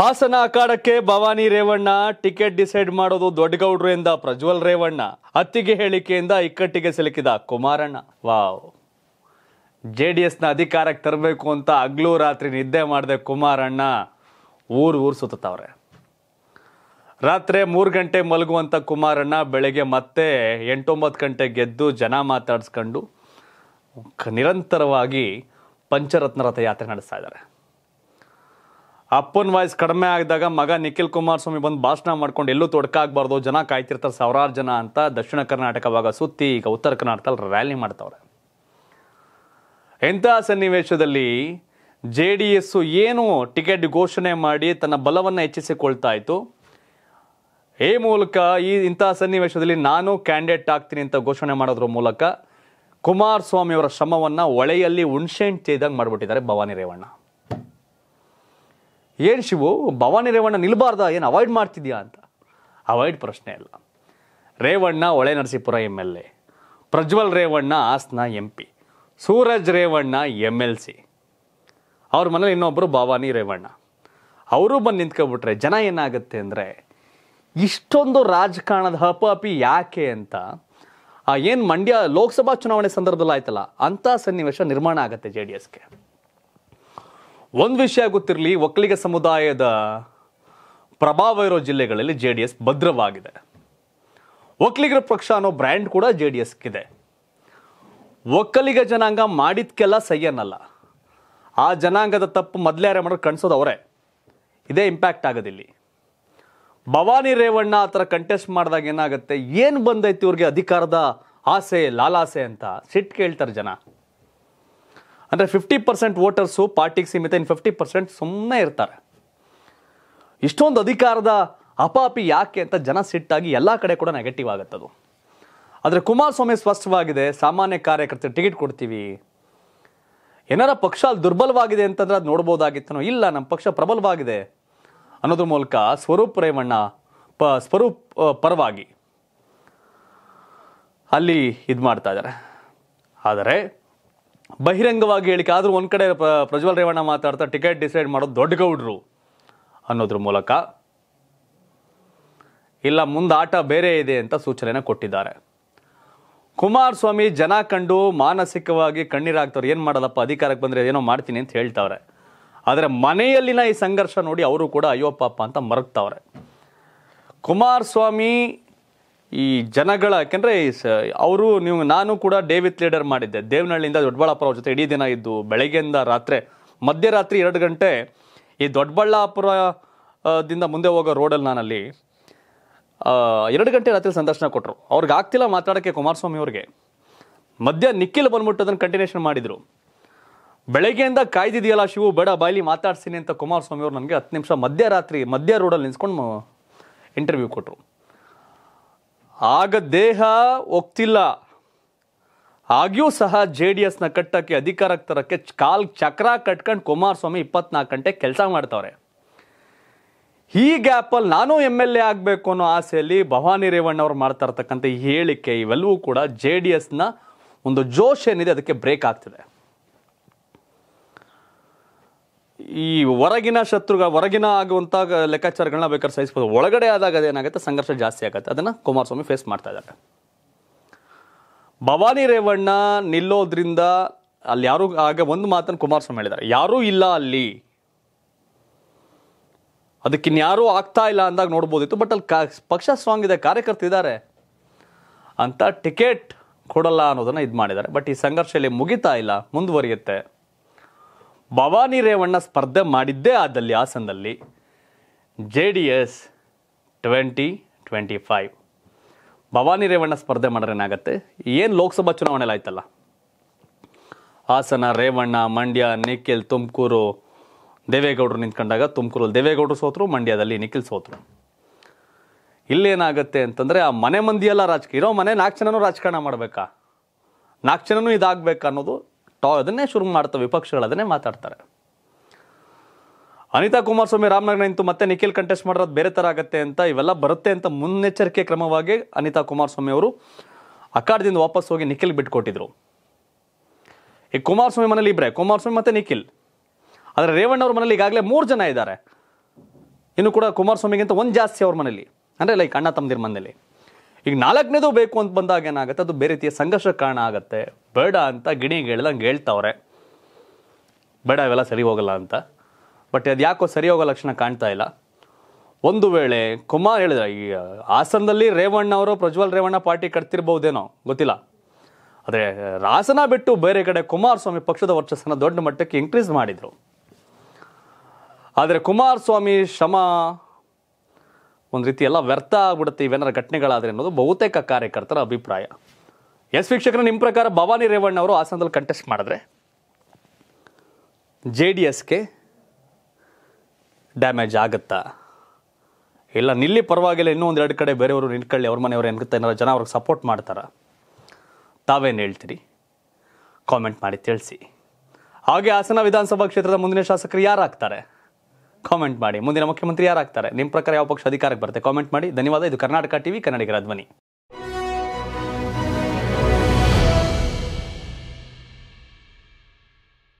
ಹಾಸನ ಅಖಾಡಕ್ಕೆ Bhavani Revanna ticket decide ಮಾಡೋದು ದೊಡ್ಡಗೌಡ್ರು ಎಂದ ಪ್ರಜ್ವಲ್ ರೇವಣ್ಣ ಅತ್ತಿಗೆ ಹೇಳಿಕೆಯಿಂದ ಇಕ್ಕಟ್ಟಿಗೆ ಸಿಲುಕಿದ ಕುಮಾರಣ್ಣ ವಾವ್ ಜೆ ಡಿ ಎಸ್ನ ಅಧಿಕಾರಕ್ಕೆ ತರಬೇಕು ಅಂತ ಹಗ್ಲು ರಾತ್ರಿ ನಿದ್ದೆ ಮಾಡಿದೆ ಕುಮಾರಣ್ಣ ಊರು ಊರು ಸುತ್ತವ್ರೆ ರಾತ್ರಿ ಮೂರು ಗಂಟೆ ಮಲಗುವಂಥ ಕುಮಾರಣ್ಣ ಬೆಳಗ್ಗೆ ಮತ್ತೆ ಎಂಟೊಂಬತ್ತು ಗಂಟೆ ಗೆದ್ದು ಜನ ಮಾತಾಡಿಸ್ಕೊಂಡು ನಿರಂತರವಾಗಿ ಪಂಚರತ್ನ ರಥಯಾತ್ರೆ ನಡೆಸ್ತಾ ಇದ್ದಾರೆ ಅಪ್ಪನ ವಾಯ್ಸ್ ಕಡಿಮೆ ಆಗಿದಾಗ ಮಗ ನಿಖಿಲ್ ಕುಮಾರಸ್ವಾಮಿ ಬಂದು ಭಾಷಣ ಮಾಡ್ಕೊಂಡು ಎಲ್ಲೂ ತೊಡಕಾಗಬಾರ್ದು ಜನ ಕಾಯ್ತಿರ್ತಾರೆ ಸಾವಿರಾರು ಜನ ಅಂತ ದಕ್ಷಿಣ ಕರ್ನಾಟಕವಾಗ ಸುತ್ತಿ ಈಗ ಉತ್ತರ ಕರ್ನಾಟಕದಲ್ಲಿ ರ್ಯಾಲಿ ಮಾಡ್ತವ್ರೆ ಎಂಥ ಸನ್ನಿವೇಶದಲ್ಲಿ ಜೆ ಡಿ ಎಸ್ ಏನು ಟಿಕೆಟ್ ಘೋಷಣೆ ಮಾಡಿ ತನ್ನ ಬಲವನ್ನು ಹೆಚ್ಚಿಸಿಕೊಳ್ತಾ ಇತ್ತು ಈ ಮೂಲಕ ಈ ಇಂತಹ ಸನ್ನಿವೇಶದಲ್ಲಿ ನಾನು ಕ್ಯಾಂಡಿಡೇಟ್ ಆಗ್ತೀನಿ ಅಂತ ಘೋಷಣೆ ಮಾಡೋದ್ರ ಮೂಲಕ ಕುಮಾರಸ್ವಾಮಿಯವರ ಶ್ರಮವನ್ನು ಒಳೆಯಲ್ಲಿ ಹುಣ್ಸೆಂಟ್ ಚೇದಂಗೆ ಮಾಡಿಬಿಟ್ಟಿದ್ದಾರೆ ಭವಾನಿ ರೇವಣ್ಣ ಏನು ಶಿವು ಭವಾನಿ ರೇವಣ್ಣ ನಿಲ್ಬಾರ್ದ ಏನು ಅವಾಯ್ಡ್ ಮಾಡ್ತಿದ್ಯಾ ಅಂತ ಅವಾಯ್ಡ್ ಪ್ರಶ್ನೆ ಇಲ್ಲ Revanna Hole Narasipura M L A Prajwal Revanna ಆಸ್ನ M P Suraj Revanna M L C ಅವ್ರ ಮನೇಲಿ ಇನ್ನೊಬ್ಬರು ಭವಾನಿ ರೇವಣ್ಣ ಅವರು ಬಂದು ನಿಂತ್ಕೊಬಿಟ್ರೆ ಜನ ಏನಾಗುತ್ತೆ ಅಂದರೆ ಇಷ್ಟೊಂದು ರಾಜಕಾರಣದ ಹಪಾಪಿ ಯಾಕೆ ಅಂತ ಏನು ಮಂಡ್ಯ ಲೋಕಸಭಾ ಚುನಾವಣೆ ಸಂದರ್ಭದಲ್ಲಿ ಆಯ್ತಲ್ಲ ಅಂಥ ಸನ್ನಿವೇಶ ನಿರ್ಮಾಣ ಆಗುತ್ತೆ ಜೆ ಡಿ ಎಸ್ಗೆ ಒಂದು ವಿಷಯ ಗೊತ್ತಿರಲಿ ಒಕ್ಕಲಿಗ ಸಮುದಾಯದ ಪ್ರಭಾವ ಇರೋ ಜಿಲ್ಲೆಗಳಲ್ಲಿ ಜೆ ಡಿ ಎಸ್ ಭದ್ರವಾಗಿದೆ ಒಕ್ಕಲಿಗರ ಪಕ್ಷ ಅನ್ನೋ ಬ್ರ್ಯಾಂಡ್ ಕೂಡ ಜೆ ಡಿ ಎಸ್ಗಿದೆ ಒಕ್ಕಲಿಗ ಜನಾಂಗ ಮಾಡಿದ್ಕೆಲ್ಲ ಅನ್ನಲ್ಲ ಆ ಜನಾಂಗದ ತಪ್ಪು ಮೊದಲೇ ಮಾಡೋದು ಕಣಿಸೋದು ಅವರೇ ಇದೇ ಇಂಪ್ಯಾಕ್ಟ್ ಆಗೋದಿಲ್ಲಿ ಭವಾನಿ ರೇವಣ್ಣ ಆ ಥರ ಕಂಟೆಸ್ಟ್ ಮಾಡಿದಾಗ ಏನಾಗುತ್ತೆ ಏನು ಬಂದೈತಿ ಇವ್ರಿಗೆ ಅಧಿಕಾರದ ಆಸೆ ಲಾಲಾಸೆ ಅಂತ ಸಿಟ್ಟು ಕೇಳ್ತಾರೆ ಜನ ಅಂದರೆ ಫಿಫ್ಟಿ ಪರ್ಸೆಂಟ್ ವೋಟರ್ಸು ಪಾರ್ಟಿಗೆ ಸೀಮಿತ ಇನ್ ಫಿಫ್ಟಿ ಪರ್ಸೆಂಟ್ ಸುಮ್ಮನೆ ಇರ್ತಾರೆ ಇಷ್ಟೊಂದು ಅಧಿಕಾರದ ಅಪಾಪಿ ಯಾಕೆ ಅಂತ ಜನ ಸಿಟ್ಟಾಗಿ ಎಲ್ಲ ಕಡೆ ಕೂಡ ನೆಗೆಟಿವ್ ಆಗುತ್ತದು ಆದರೆ ಕುಮಾರಸ್ವಾಮಿ ಸ್ಪಷ್ಟವಾಗಿದೆ ಸಾಮಾನ್ಯ ಕಾರ್ಯಕರ್ತರು ಟಿಕೆಟ್ ಕೊಡ್ತೀವಿ ಏನಾರ ಪಕ್ಷ ಅಲ್ಲಿ ದುರ್ಬಲವಾಗಿದೆ ಅಂತಂದ್ರೆ ಅದು ನೋಡ್ಬೋದಾಗಿತ್ತನೋ ಇಲ್ಲ ನಮ್ಮ ಪಕ್ಷ ಪ್ರಬಲವಾಗಿದೆ ಅನ್ನೋದ್ರ ಮೂಲಕ ಸ್ವರೂಪ್ ರೇವಣ್ಣ ಪ ಸ್ವರೂಪ್ ಪರವಾಗಿ ಅಲ್ಲಿ ಇದು ಮಾಡ್ತಾ ಇದ್ದಾರೆ ಆದರೆ ಬಹಿರಂಗವಾಗಿ ಹೇಳಿಕೆ ಆದರೂ ಒಂದು ಕಡೆ ಪ್ರಜ್ವಲ್ ರೇವಣ್ಣ ಮಾತಾಡ್ತಾ ಟಿಕೆಟ್ ಡಿಸೈಡ್ ಮಾಡೋದು ದೊಡ್ಡ ಗೌಡ್ರು ಅನ್ನೋದ್ರ ಮೂಲಕ ಇಲ್ಲ ಮುಂದೆ ಆಟ ಬೇರೆ ಇದೆ ಅಂತ ಸೂಚನೆನ ಕೊಟ್ಟಿದ್ದಾರೆ ಕುಮಾರಸ್ವಾಮಿ ಜನ ಕಂಡು ಮಾನಸಿಕವಾಗಿ ಕಣ್ಣೀರಾಗ್ತವ್ರು ಏನು ಮಾಡೋದಪ್ಪ ಅಧಿಕಾರಕ್ಕೆ ಬಂದರೆ ಏನೋ ಮಾಡ್ತೀನಿ ಅಂತ ಹೇಳ್ತಾವ್ರೆ ಆದರೆ ಮನೆಯಲ್ಲಿನ ಈ ಸಂಘರ್ಷ ನೋಡಿ ಅವರು ಕೂಡ ಅಯ್ಯೋ ಪಾಪ ಅಂತ ಮರಗ್ತವ್ರೆ ಕುಮಾರಸ್ವಾಮಿ ಈ ಜನಗಳ ಯಾಕೆಂದರೆ ಅವರು ನೀವು ನಾನು ಕೂಡ ಡೇವಿತ್ ಲೀಡರ್ ಮಾಡಿದ್ದೆ ದೇವನಹಳ್ಳಿಯಿಂದ ದೊಡ್ಡಬಳ್ಳಾಪುರ ಜೊತೆ ಇಡೀ ದಿನ ಇದ್ದು ಬೆಳಗ್ಗೆಯಿಂದ ರಾತ್ರಿ ಮಧ್ಯರಾತ್ರಿ ಎರಡು ಗಂಟೆ ಈ ದೊಡ್ಡಬಳ್ಳಾಪುರದಿಂದ ಮುಂದೆ ಹೋಗೋ ರೋಡಲ್ಲಿ ನಾನಲ್ಲಿ ಎರಡು ಗಂಟೆ ರಾತ್ರಿ ಸಂದರ್ಶನ ಕೊಟ್ಟರು ಅವ್ರಿಗೆ ಆಗ್ತಿಲ್ಲ ಮಾತಾಡೋಕ್ಕೆ ಕುಮಾರಸ್ವಾಮಿ ಅವ್ರಿಗೆ ಮಧ್ಯ ನಿಖಿಲ್ ಬಂದ್ಬಿಟ್ಟು ಅದನ್ನು ಕಂಟಿನ್ಯೂಷನ್ ಮಾಡಿದರು ಬೆಳಗ್ಗೆಯಿಂದ ಕಾಯ್ದಿದೆಯಲ್ಲ ಶಿವು ಬೇಡ ಬಾಯಿಲಿ ಮಾತಾಡ್ತೀನಿ ಅಂತ ಕುಮಾರಸ್ವಾಮಿ ಅವರು ನನಗೆ ಹತ್ತು ನಿಮಿಷ ಮಧ್ಯರಾತ್ರಿ ಮಧ್ಯ ರೋಡಲ್ಲಿ ನಿಂತ್ಕೊಂಡು ಇಂಟರ್ವ್ಯೂ ಕೊಟ್ಟರು ಆಗ ದೇಹ ಒಗ್ತಿಲ್ಲ ಆಗಿಯೂ ಸಹ ಜೆ ಡಿ ಎಸ್ನ ಕಟ್ಟಕ್ಕೆ ಅಧಿಕಾರಕ್ಕೆ ತರಕ್ಕೆ ಕಾಲ್ ಚಕ್ರ ಕಟ್ಕೊಂಡು ಕುಮಾರಸ್ವಾಮಿ ಇಪ್ಪತ್ನಾಲ್ಕು ಗಂಟೆ ಕೆಲಸ ಮಾಡ್ತಾವ್ರೆ ಈ ಗ್ಯಾಪಲ್ಲಿ ನಾನು ಎಮ್ ಎಲ್ ಎ ಆಗಬೇಕು ಅನ್ನೋ ಆಸೆಯಲ್ಲಿ ಭವಾನಿ ರೇವಣ್ಣ ಅವರು ಮಾಡ್ತಾ ಇರ್ತಕ್ಕಂಥ ಹೇಳಿಕೆ ಇವೆಲ್ಲವೂ ಕೂಡ ಜೆ ಡಿ ಎಸ್ನ ಒಂದು ಜೋಶ್ ಏನಿದೆ ಅದಕ್ಕೆ ಬ್ರೇಕ್ ಆಗ್ತಿದೆ ಈ ಹೊರಗಿನ ಶತ್ರುಗ ಹೊರಗಿನ ಆಗುವಂಥ ಲೆಕ್ಕಾಚಾರಗಳನ್ನ ಬೇಕಾದ್ರೆ ಸಹಿಸ್ಬೋದು ಒಳಗಡೆ ಆದಾಗ ಅದೇನಾಗುತ್ತೆ ಸಂಘರ್ಷ ಜಾಸ್ತಿ ಆಗುತ್ತೆ ಅದನ್ನು ಕುಮಾರಸ್ವಾಮಿ ಫೇಸ್ ಮಾಡ್ತಾ ಇದ್ದಾರೆ ಭವಾನಿ ರೇವಣ್ಣ ನಿಲ್ಲೋದ್ರಿಂದ ಅಲ್ಲಿ ಯಾರು ಆಗ ಒಂದು ಮಾತನ್ನು ಕುಮಾರಸ್ವಾಮಿ ಹೇಳಿದ್ದಾರೆ ಯಾರೂ ಇಲ್ಲ ಅಲ್ಲಿ ಅದಕ್ಕಿನ್ಯಾರೂ ಆಗ್ತಾ ಇಲ್ಲ ಅಂದಾಗ ನೋಡ್ಬೋದಿತ್ತು ಬಟ್ ಅಲ್ಲಿ ಕಾ ಪಕ್ಷ ಸ್ಟ್ರಾಂಗ್ ಇದೆ ಕಾರ್ಯಕರ್ತಿದ್ದಾರೆ ಅಂತ ಟಿಕೆಟ್ ಕೊಡಲ್ಲ ಅನ್ನೋದನ್ನು ಇದು ಮಾಡಿದ್ದಾರೆ ಬಟ್ ಈ ಸಂಘರ್ಷ ಇಲ್ಲಿ ಮುಗಿತಾ ಇಲ್ಲ ಮುಂದುವರಿಯುತ್ತೆ ಭವಾನಿ ರೇವಣ್ಣ ಸ್ಪರ್ಧೆ ಮಾಡಿದ್ದೇ ಆದಲ್ಲಿ ಹಾಸನದಲ್ಲಿ J D S twenty twenty five Bhavani Revanna ಸ್ಪರ್ಧೆ ಮಾಡಿದ್ರೆ ಏನಾಗುತ್ತೆ ಏನು ಲೋಕಸಭಾ ಚುನಾವಣೆಲಿ ಆಯ್ತಲ್ಲ ಹಾಸನ ರೇವಣ್ಣ ಮಂಡ್ಯ ನಿಖಿಲ್ ತುಮಕೂರು ದೇವೇಗೌಡರು ನಿಂತ್ಕೊಂಡಾಗ ತುಮಕೂರಲ್ಲಿ ದೇವೇಗೌಡರು ಸೋತರು ಮಂಡ್ಯದಲ್ಲಿ ನಿಖಿಲ್ ಸೋತರು ಇಲ್ಲೇನಾಗುತ್ತೆ ಅಂತಂದರೆ ಆ ಮನೆ ಮಂದಿಯೆಲ್ಲ ರಾಜಕೀಯ ಇರೋ ಮನೆ ನಾಲ್ಕು ಜನನೂ ರಾಜಕಾರಣ ಮಾಡಬೇಕಾ ನಾಲ್ಕು ಜನನೂ ಅನ್ನೋದು ಟಾ ಅದನ್ನೇ ಶುರು ಮಾಡ್ತವೆ ವಿಪಕ್ಷಗಳು ಅದನ್ನೇ ಮಾತಾಡ್ತಾರೆ ಅನಿತಾ ಕುಮಾರಸ್ವಾಮಿ ರಾಮನಗರ ನಿಂತು ಮತ್ತೆ ನಿಖಿಲ್ ಕಂಟೆಸ್ಟ್ ಮಾಡಿರೋದು ಬೇರೆ ಥರ ಆಗುತ್ತೆ ಅಂತ ಇವೆಲ್ಲ ಬರುತ್ತೆ ಅಂತ ಮುನ್ನೆಚ್ಚರಿಕೆ ಕ್ರಮವಾಗಿ ಅನಿತಾ ಕುಮಾರಸ್ವಾಮಿ ಅವರು ಅಖಾಡದಿಂದ ವಾಪಸ್ ಹೋಗಿ ನಿಖಿಲ್ ಬಿಟ್ಕೊಟ್ಟಿದ್ರು ಈ ಕುಮಾರಸ್ವಾಮಿ ಮನೇಲಿ ಇಬ್ಬರೇ ಕುಮಾರಸ್ವಾಮಿ ಮತ್ತೆ ನಿಖಿಲ್ ಆದರೆ ರೇವಣ್ಣ ಅವ್ರ ಮನೇಲಿ ಈಗಾಗಲೇ ಮೂರು ಜನ ಇದ್ದಾರೆ ಇನ್ನು ಕೂಡ ಕುಮಾರಸ್ವಾಮಿಗಿಂತ ಒಂದು ಜಾಸ್ತಿ ಅವ್ರ ಮನೇಲಿ ಅಂದರೆ ಲೈಕ್ ಅಣ್ಣ ತಮ್ಮದಿರ ಮನೇಲಿ ಈಗ ನಾಲ್ಕನೇದು ಬೇಕು ಅಂತ ಬಂದಾಗ ಏನಾಗುತ್ತೆ ಅದು ಬೇರೆ ರೀತಿಯ ಸಂಘರ್ಷ ಕಾರಣ ಆಗುತ್ತೆ ಬೇಡ ಅಂತ ಗಿಣಿ ಹೇಳ್ದಂಗೆ ಹೇಳ್ತಾವ್ರೆ ಬೇಡ ಅವೆಲ್ಲ ಸರಿ ಹೋಗಲ್ಲ ಅಂತ ಬಟ್ ಅದು ಯಾಕೋ ಸರಿ ಹೋಗೋ ಲಕ್ಷಣ ಕಾಣ್ತಾ ಇಲ್ಲ ಒಂದು ವೇಳೆ ಕುಮಾರ್ ಹೇಳಿದ ಈ ಹಾಸನದಲ್ಲಿ ರೇವಣ್ಣ ಅವರು ಪ್ರಜ್ವಲ್ ರೇವಣ್ಣ ಪಾರ್ಟಿ ಕಟ್ತಿರ್ಬೋದೇನೋ ಗೊತ್ತಿಲ್ಲ ಆದರೆ ಹಾಸನ ಬಿಟ್ಟು ಬೇರೆ ಕಡೆ ಕುಮಾರಸ್ವಾಮಿ ಪಕ್ಷದ ವರ್ಚಸ್ಸನ್ನು ದೊಡ್ಡ ಮಟ್ಟಕ್ಕೆ ಇನ್ಕ್ರೀಸ್ ಮಾಡಿದರು ಆದರೆ ಕುಮಾರಸ್ವಾಮಿ ಶ್ರಮ ಒಂದು ರೀತಿ ಎಲ್ಲ ವ್ಯರ್ಥ ಆಗ್ಬಿಡುತ್ತೆ ಇವೇನಾರ ಘಟನೆಗಳಾದರೆ ಅನ್ನೋದು ಬಹುತೇಕ ಕಾರ್ಯಕರ್ತರ ಅಭಿಪ್ರಾಯ ಎಸ್ ವೀಕ್ಷಕರ ನಿಮ್ಮ ಪ್ರಕಾರ ಭವಾನಿ ರೇವಣ್ಣ ಅವರು ಹಾಸನದಲ್ಲಿ ಕಂಟೆಸ್ಟ್ ಮಾಡಿದ್ರೆ ಜೆ ಡಿ ಎಸ್ಗೆ ಡ್ಯಾಮೇಜ್ ಆಗುತ್ತಾ ಇಲ್ಲ ನಿಲ್ಲಿ ಪರವಾಗಿಲ್ಲ ಇನ್ನೂ ಒಂದೆರಡು ಕಡೆ ಬೇರೆಯವರು ನಿಂತ್ಕೊಳ್ಳಿ ಅವ್ರ ಮನೆಯವರು ಏನಾಗುತ್ತೆ ಏನಾರು ಜನ ಅವ್ರಿಗೆ ಸಪೋರ್ಟ್ ಮಾಡ್ತಾರ ತಾವೇನು ಹೇಳ್ತೀರಿ ಕಾಮೆಂಟ್ ಮಾಡಿ ತಿಳಿಸಿ ಹಾಗೆ ಹಾಸನ ವಿಧಾನಸಭಾ ಕ್ಷೇತ್ರದ ಮುಂದಿನ ಶಾಸಕರು ಯಾರಾಗ್ತಾರೆ ಕಾಮೆಂಟ್ ಮಾಡಿ ಮುಂದಿನ ಮುಖ್ಯಮಂತ್ರಿ ಯಾರಾಗ್ತಾರೆ ನಿಮ್ಮ ಪ್ರಕಾರ ಯಾವ ಪಕ್ಷ ಅಧಿಕಾರಕ್ಕೆ ಬರುತ್ತೆ ಕಾಮೆಂಟ್ ಮಾಡಿ ಧನ್ಯವಾದ ಇದು ಕರ್ನಾಟಕ ಟಿವಿ ಕನ್ನಡಿಗರ ಧ್ವನಿ